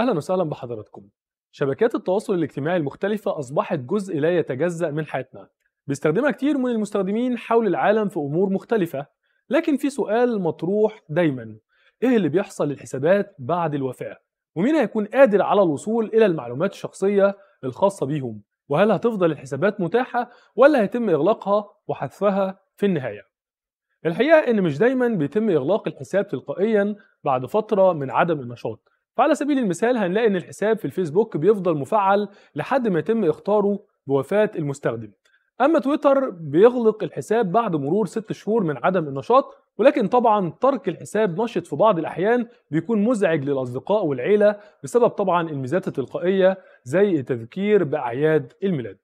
أهلا وسهلا بحضراتكم شبكات التواصل الاجتماعي المختلفة أصبحت جزء لا يتجزأ من حياتنا بيستخدمها كتير من المستخدمين حول العالم في أمور مختلفة لكن في سؤال مطروح دايما إيه اللي بيحصل للحسابات بعد الوفاة؟ ومين هيكون قادر على الوصول إلى المعلومات الشخصية الخاصة بيهم؟ وهل هتفضل الحسابات متاحة ولا هيتم إغلاقها وحذفها في النهاية؟ الحقيقة إن مش دايما بيتم إغلاق الحساب تلقائيا بعد فترة من عدم النشاط فعلى سبيل المثال هنلاقي ان الحساب في الفيسبوك بيفضل مفعل لحد ما يتم اختاره بوفاة المستخدم اما تويتر بيغلق الحساب بعد مرور ست شهور من عدم النشاط ولكن طبعا ترك الحساب نشط في بعض الاحيان بيكون مزعج للاصدقاء والعيله بسبب طبعا الميزات التلقائيه زي التذكير باعياد الميلاد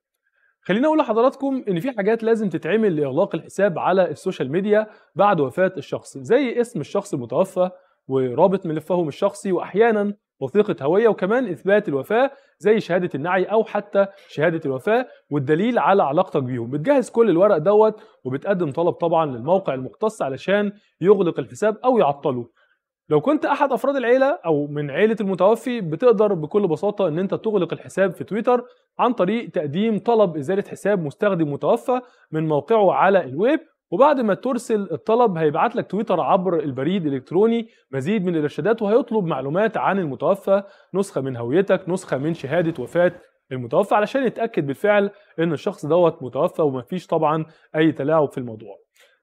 خليني اقول لحضراتكم ان في حاجات لازم تتعمل لاغلاق الحساب على السوشيال ميديا بعد وفاه الشخص زي اسم الشخص المتوفى ورابط ملفهم الشخصي واحيانا وثيقه هويه وكمان اثبات الوفاه زي شهاده النعي او حتى شهاده الوفاه والدليل على علاقتك بيهم بتجهز كل الورق دوت وبتقدم طلب طبعا للموقع المختص علشان يغلق الحساب او يعطله لو كنت احد افراد العيله او من عيله المتوفي بتقدر بكل بساطه ان انت تغلق الحساب في تويتر عن طريق تقديم طلب ازاله حساب مستخدم متوفى من موقعه على الويب وبعد ما ترسل الطلب هيبعت لك تويتر عبر البريد الالكتروني مزيد من الارشادات وهيطلب معلومات عن المتوفى نسخه من هويتك نسخه من شهاده وفاه المتوفى علشان يتاكد بالفعل ان الشخص دوت متوفى ومفيش طبعا اي تلاعب في الموضوع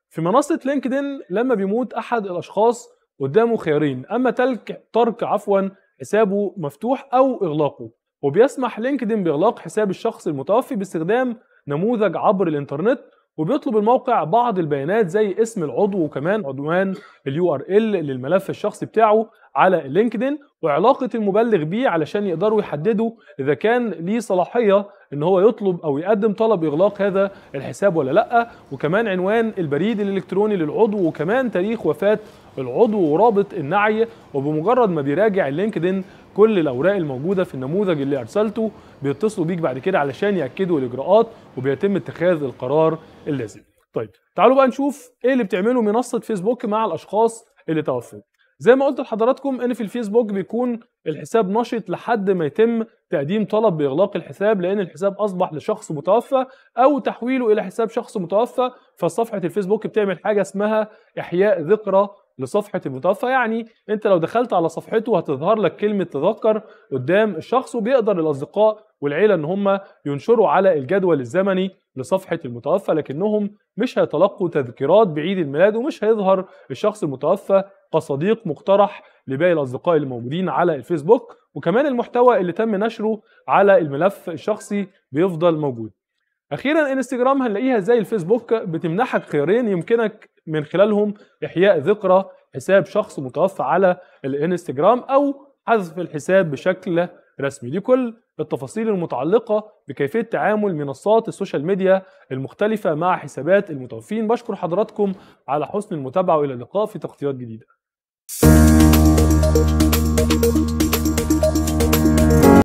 في منصه لينكدين لما بيموت احد الاشخاص قدامه خيارين اما تلك ترك عفوا حسابه مفتوح او اغلاقه وبيسمح لينكدين باغلاق حساب الشخص المتوفي باستخدام نموذج عبر الانترنت وبيطلب الموقع بعض البيانات زي اسم العضو وكمان عنوان اليو ار ال للملف الشخصي بتاعه على لينكدين وعلاقه المبلغ بيه علشان يقدروا يحددوا اذا كان ليه صلاحيه ان هو يطلب او يقدم طلب اغلاق هذا الحساب ولا لا وكمان عنوان البريد الالكتروني للعضو وكمان تاريخ وفاه العضو ورابط النعي وبمجرد ما بيراجع اللينكدين كل الاوراق الموجوده في النموذج اللي ارسلته بيتصلوا بيك بعد كده علشان ياكدوا الاجراءات وبيتم اتخاذ القرار اللازم طيب تعالوا بقى نشوف ايه اللي بتعمله منصه فيسبوك مع الاشخاص اللي توفوا زي ما قلت لحضراتكم ان في الفيسبوك بيكون الحساب نشط لحد ما يتم تقديم طلب باغلاق الحساب لان الحساب اصبح لشخص متوفى او تحويله الى حساب شخص متوفى فصفحه الفيسبوك بتعمل حاجه اسمها احياء ذكرى لصفحه المتوفى يعني انت لو دخلت على صفحته هتظهر لك كلمه تذكر قدام الشخص وبيقدر الاصدقاء والعيله ان هم ينشروا على الجدول الزمني لصفحه المتوفى لكنهم مش هيتلقوا تذكيرات بعيد الميلاد ومش هيظهر الشخص المتوفى كصديق مقترح لباقي الاصدقاء اللي موجودين على الفيسبوك وكمان المحتوى اللي تم نشره على الملف الشخصي بيفضل موجود اخيرا انستجرام هنلاقيها زي الفيسبوك بتمنحك خيارين يمكنك من خلالهم إحياء ذكرى حساب شخص متوفى على الانستجرام أو حذف الحساب بشكل رسمي دي كل التفاصيل المتعلقة بكيفية تعامل منصات السوشيال ميديا المختلفة مع حسابات المتوفين بشكر حضراتكم على حسن المتابعة وإلى اللقاء في تغطيات جديدة